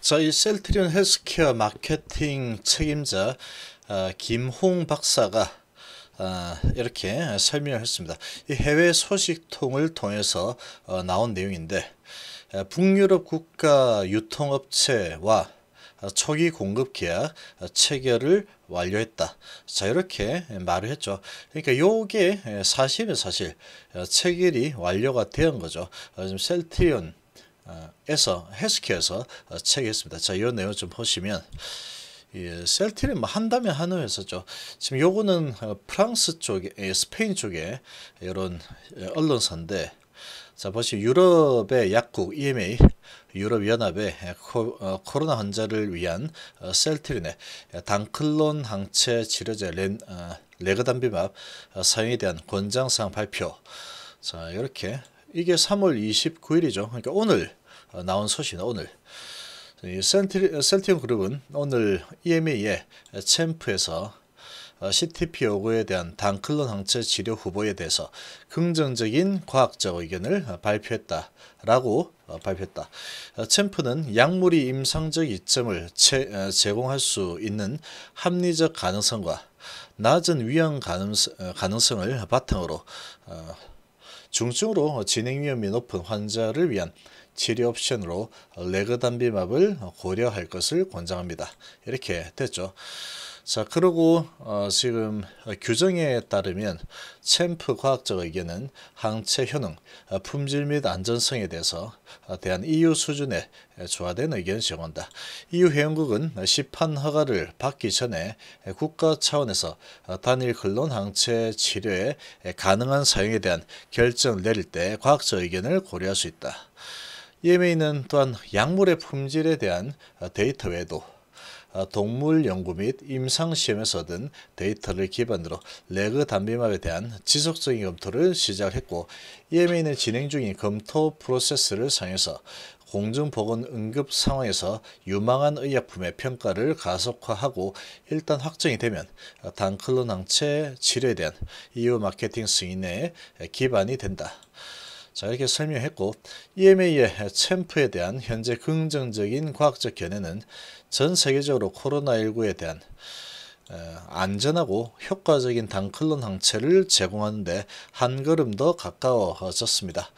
저희 셀트리온 헬스케어 마케팅 책임자 어, 김홍 박사가 어, 이렇게 설명을 했습니다. 해외 소식통을 통해서 어, 나온 내용인데 북유럽 국가 유통업체와 초기 공급 계약 체결을 완료했다. 자 이렇게 말을 했죠. 그러니까 요게 예, 사실은 사실 체결이 완료가 되 거죠. 지금 셀트리온 어, 에서 헬스케에서 어 책이었습니다. 자, 이 내용 좀 보시면 예, 셀틴이 뭐 한다면 하는 회사죠. 지금 요거는 어, 프랑스 쪽에 예, 스페인 쪽에 이런 예, 언론사인데 자, 보시면 유럽의 약국 EMA 유럽연합의 예, 어, 코로나 환자를 위한 셀트린의 단클론 항체 치료제 렌, 레그담비맙 사용에 대한 권장사항 발표 자 이렇게 이게 3월 29일이죠. 그러니까 오늘 어, 나온 소식은 오늘 셀티, 어, 셀티온 그룹은 오늘 EMA의 챔프에서 어, c t p 구에 대한 단클론 항체 치료 후보에 대해서 긍정적인 과학적 의견을 발표했다라고 발표했다. 챔프는 약물이 임상적 이점을 제, 제공할 수 있는 합리적 가능성과 낮은 위험 가능성, 을 바탕으로 중증으로 진행 위험이 높은 환자를 위한 치료 옵션으로 레그단비맙을 고려할 것을 권장합니다. 이렇게 됐죠. 자 그리고 어, 지금 규정에 따르면 챔프 과학적 의견은 항체 효능, 어, 품질 및 안전성에 대해서 어, 대한 EU 수준의 조화된 의견을 제공한다. EU 회원국은 시판 허가를 받기 전에 국가 차원에서 어, 단일 근론 항체 치료에 가능한 사용에 대한 결정을 내릴 때 과학적 의견을 고려할 수 있다. 예 m a 는 또한 약물의 품질에 대한 데이터 외에도 동물 연구 및 임상 시험에서 얻은 데이터를 기반으로 레그 담비막에 대한 지속적인 검토를 시작했고 예 m 인의 진행 중인 검토 프로세스를 상해서 공중보건 응급 상황에서 유망한 의약품의 평가를 가속화하고 일단 확정이 되면 단클론 항체 치료에 대한 이후 마케팅 승인에 기반이 된다. 자 이렇게 설명했고 EMA의 챔프에 대한 현재 긍정적인 과학적 견해는 전 세계적으로 코로나19에 대한 어, 안전하고 효과적인 단클론 항체를 제공하는데 한 걸음 더 가까워졌습니다.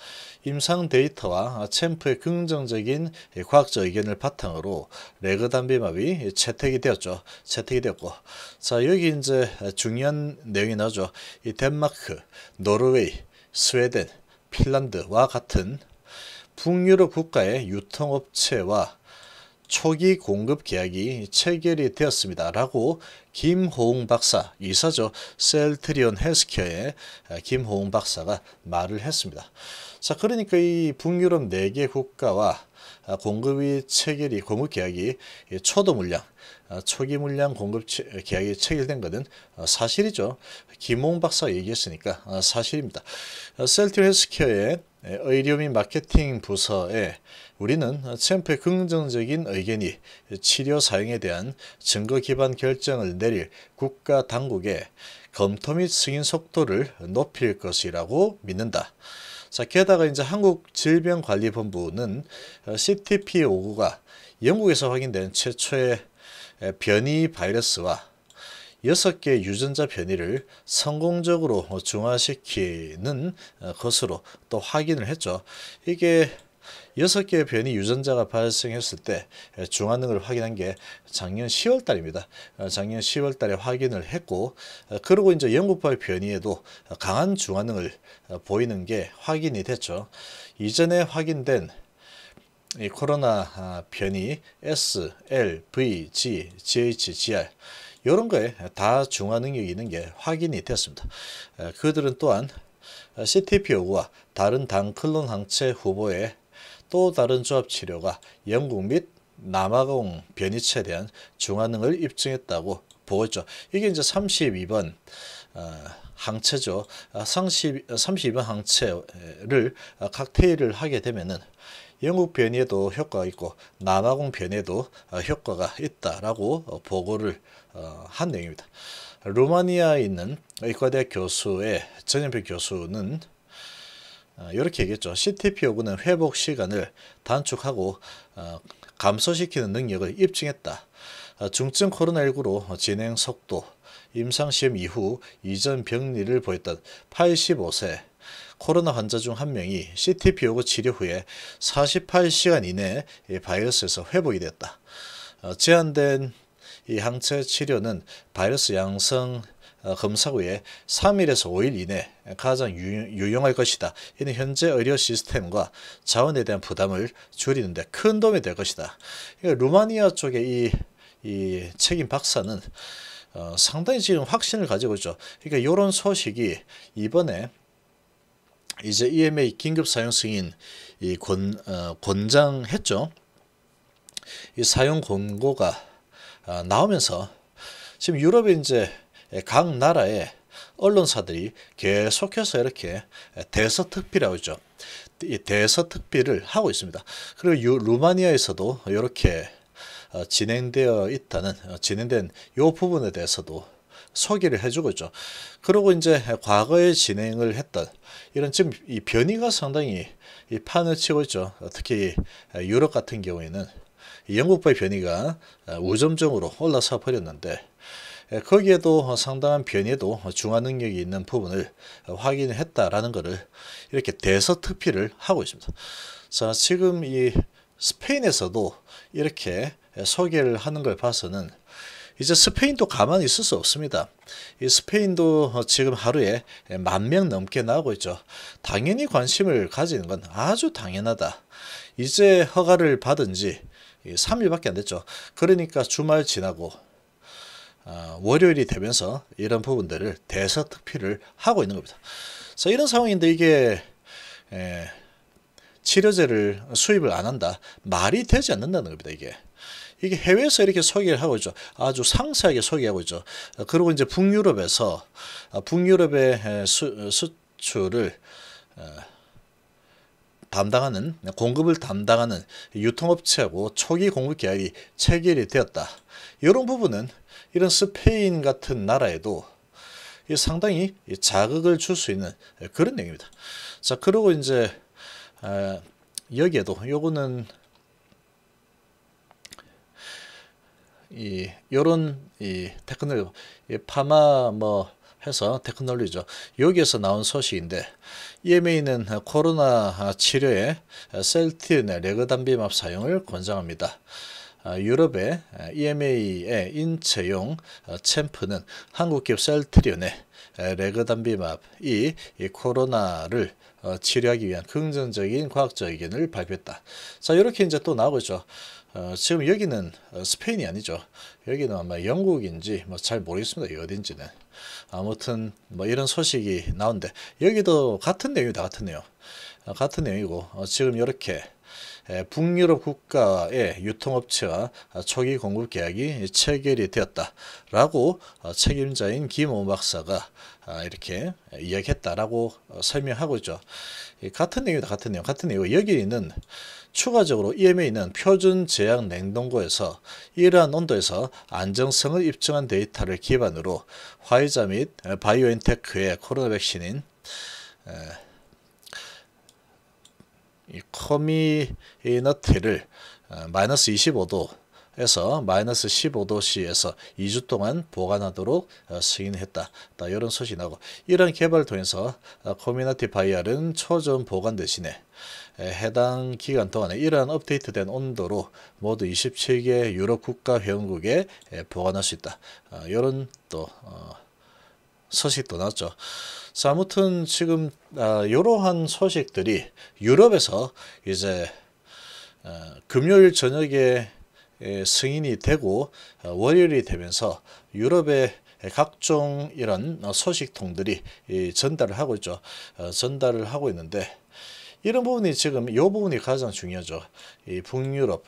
임상 데이터와 챔프의 긍정적인 과학적 의견을 바탕으로 레그담비맙이 채택이 되었죠. 채택이 되었고, 자 여기 이제 중요한 내용이 나죠. 이 덴마크, 노르웨이, 스웨덴, 핀란드와 같은 북유럽 국가의 유통업체와 초기 공급 계약이 체결이 되었습니다. 라고 김호웅 박사, 이사죠. 셀트리온 헬스케어의 김호웅 박사가 말을 했습니다. 자, 그러니까 이 북유럽 4개 국가와 공급이 체결이, 공급 계약이 초도 물량, 어, 초기 물량 공급 어, 계약이 체결된 것은 어, 사실이죠. 김홍 박사가 얘기했으니까 사실입니다. 셀트 헬스케어의 의료 및 마케팅 부서에 우리는 챔프의 긍정적인 의견이 치료 사용에 대한 증거 기반 결정을 내릴 국가 당국의 검토 및 승인 속도를 높일 것이라고 믿는다. 자, 게다가 이제 한국질병관리본부는 CTP 5구가 영국에서 확인된 최초의 변이 바이러스와 6개 유전자 변이를 성공적으로 중화시키는 어, 것으로 또 확인을 했죠. 이게 6개의 변이 유전자가 발생했을 때 중화능을 확인한 게 작년 10월 달입니다. 어, 작년 10월 달에 확인을 했고 어, 그리고 이제 영국발 변이에도 강한 중화능을 보이는 게 확인이 됐죠. 이전에 확인된 이 코로나 아, 변이 S, L, V, G, GH, GR 이런 거에 다 중화 능력이 있는 게 확인이 됐습니다. 아, 그들은 또한 아, CTP5와 다른 당 클론 항체 후보의 또 다른 조합 치료가 영국 및 남아공 변이체에 대한 중화능을 입증했다고 보고있죠. 이게 이제 32번 어, 항체죠. 30, 32번 항체를 어, 칵테일을 하게 되면은 영국 변이에도 효과가 있고 남아공 변에도 어, 효과가 있다라고 어, 보고를 어, 한 내용입니다. 루마니아에 있는 의과대 교수의 전현표 교수는 이렇게 얘기했죠. CTP 요구는 회복 시간을 단축하고 감소시키는 능력을 입증했다. 중증 코로나19로 진행 속도, 임상시험 이후 이전 병리를 보였던 85세 코로나 환자 중 한 명이 CTP 오구 치료 후에 48시간 이내에 바이러스에서 회복이 됐다. 어, 제한된 이 항체 치료는 바이러스 양성 어, 검사 후에 3일에서 5일 이내 가장 유용할 것이다. 이는 현재 의료 시스템과 자원에 대한 부담을 줄이는 데 큰 도움이 될 것이다. 그러 그러니까 루마니아 쪽의 이, 이 책임 박사는 어, 상당히 지금 확신을 가지고 있죠. 그러니까 이런 소식이 이번에 이제 EMA 긴급 사용 승인 이 권, 어, 권장했죠. 이 사용 권고가 아, 나오면서 지금 유럽의 이제 각 나라의 언론사들이 계속해서 이렇게 대서특필하고 있죠. 대서특필을 하고 있습니다. 그리고 유, 루마니아에서도 이렇게 어, 진행되어 있다는 어, 진행된 요 부분에 대해서도 소개를 해주고 있죠. 그리고 이제 과거에 진행을 했던 이런 지금 이 변이가 상당히 이 판을 치고 있죠. 특히 유럽 같은 경우에는 영국발 변이가 우점적으로 올라서 버렸는데 예, 거기에도 상당한 변이도 중화 능력이 있는 부분을 확인했다라는 것을 이렇게 대서특필을 하고 있습니다. 자 지금 이 스페인에서도 이렇게 소개를 하는 걸 봐서는 이제 스페인도 가만히 있을 수 없습니다. 이 스페인도 지금 하루에 만 명 넘게 나오고 있죠. 당연히 관심을 가지는 건 아주 당연하다. 이제 허가를 받은 지 3일밖에 안 됐죠. 그러니까 주말 지나고 아, 월요일이 되면서 이런 부분들을 대서특필을 하고 있는 겁니다. 그래서 이런 상황인데 이게 치료제를 수입을 안 한다. 말이 되지 않는다는 겁니다. 이게. 이게 해외에서 이렇게 소개를 하고 있죠. 아주 상세하게 소개하고 있죠. 그리고 이제 북유럽에서 아, 북유럽의 수, 수출을 어, 담당하는 공급을 담당하는 유통업체하고 초기 공급 계약이 체결이 되었다. 이런 부분은 이런 스페인 같은 나라에도 상당히 자극을 줄 수 있는 그런 내용입니다. 자, 그리고 이제 아, 여기에도 요거는 이 요런 이 테크놀 로지 파마 뭐 해서 테크놀로지죠 여기에서 나온 소식인데 EMA는 코로나 치료에 셀틴의 레거담비맙 사용을 권장합니다. 아, 유럽의 EMA의 인체용 챔프는 한국기업 셀트리온의 레거담비맙이 코로나를 어, 치료하기 위한 긍정적인 과학적 의견을 발표했다. 자 이렇게 이제 또 나오고 있죠. 어, 지금 여기는 어, 스페인이 아니죠. 여기는 아마 영국인지 뭐 잘 모르겠습니다. 어딘지는. 아무튼 뭐 이런 소식이 나온데 여기도 같은 내용이다 같은 내용. 어, 같은 내용이고 어, 지금 이렇게 북유럽 국가의 유통업체와 초기 공급 계약이 체결이 되었다라고 어, 책임자인 김오 박사가 아, 이렇게 이야기했다라고 어, 설명하고 있죠. 같은 내용이다 같은 내용 같은 내용 여기는 추가적으로 EMA는 표준 제약 냉동고에서 이러한 온도에서 안정성을 입증한 데이터를 기반으로 화이자 및 바이오엔테크의 코로나 백신인 이 커미너티를 아, 마이너스 25도에서 마이너스 15도씨에서 2주 동안 보관하도록 아, 승인했다. 이런 소식이 나고 이런 개발을 통해서 커미너티 아, 바이알은 초전 보관 대신에 해당 기간 동안에 이러한 업데이트된 온도로 모두 27개 유럽 국가 회원국에 보관할 수 있다. 이런 또 어. 소식도 났죠. 아무튼 지금 아, 이러한 소식들이 유럽에서 이제 어, 금요일 저녁에 예, 승인이 되고 어, 월요일이 되면서 유럽의 각종 이런 소식통들이 이, 전달을 하고 있죠. 어, 전달을 하고 있는데 이런 부분이 지금 이 부분이 가장 중요하죠. 이 북유럽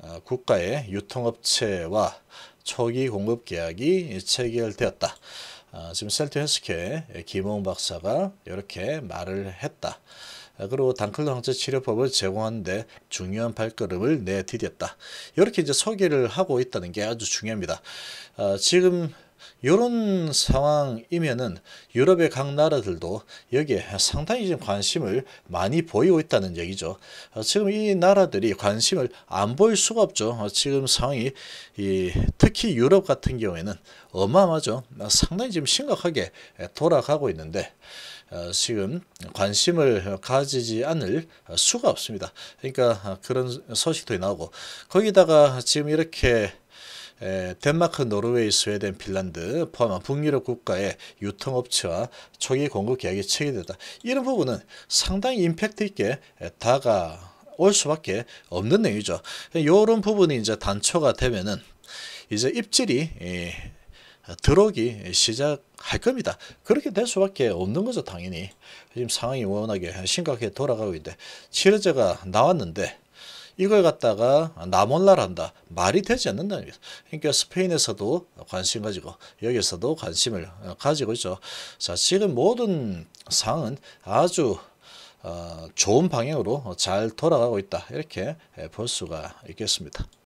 어, 국가의 유통업체와 초기 공급 계약이 체결되었다. 아, 지금 셀트 헬스케 김홍 박사가 이렇게 말을 했다. 아, 그리고 단클러 항체 치료법을 제공하는데 중요한 발걸음을 내디뎠다. 이렇게 이제 소개를 하고 있다는 게 아주 중요합니다. 아, 지금 이런 상황이면은 유럽의 각 나라들도 여기에 상당히 지금 관심을 많이 보이고 있다는 얘기죠. 어, 지금 이 나라들이 관심을 안 보일 수가 없죠. 어, 지금 상황이 이, 특히 유럽 같은 경우에는 어마어마죠. 어, 상당히 지금 심각하게 돌아가고 있는데 지금 관심을 가지지 않을 수가 없습니다. 그러니까 그런 소식도 나오고 거기다가 지금 이렇게 에, 덴마크, 노르웨이, 스웨덴, 핀란드 포함한 북유럽 국가의 유통업체와 초기 공급 계약이 체결되다. 이런 부분은 상당히 임팩트 있게 다가올 수밖에 없는 내용이죠. 이런 부분이 이제 단초가 되면은 이제 입질이 에, 들어오기 시작할 겁니다. 그렇게 될 수밖에 없는 거죠, 당연히. 지금 상황이 워낙에 심각하게 돌아가고 있는데 치료제가 나왔는데 이걸 갖다가 나몰라라 한다. 말이 되지 않는다는 거죠. 그러니까 스페인에서도 관심 가지고 여기서도 관심을 가지고 있죠. 자 지금 모든 상은 아주 어, 좋은 방향으로 잘 돌아가고 있다. 이렇게 볼 수가 있겠습니다.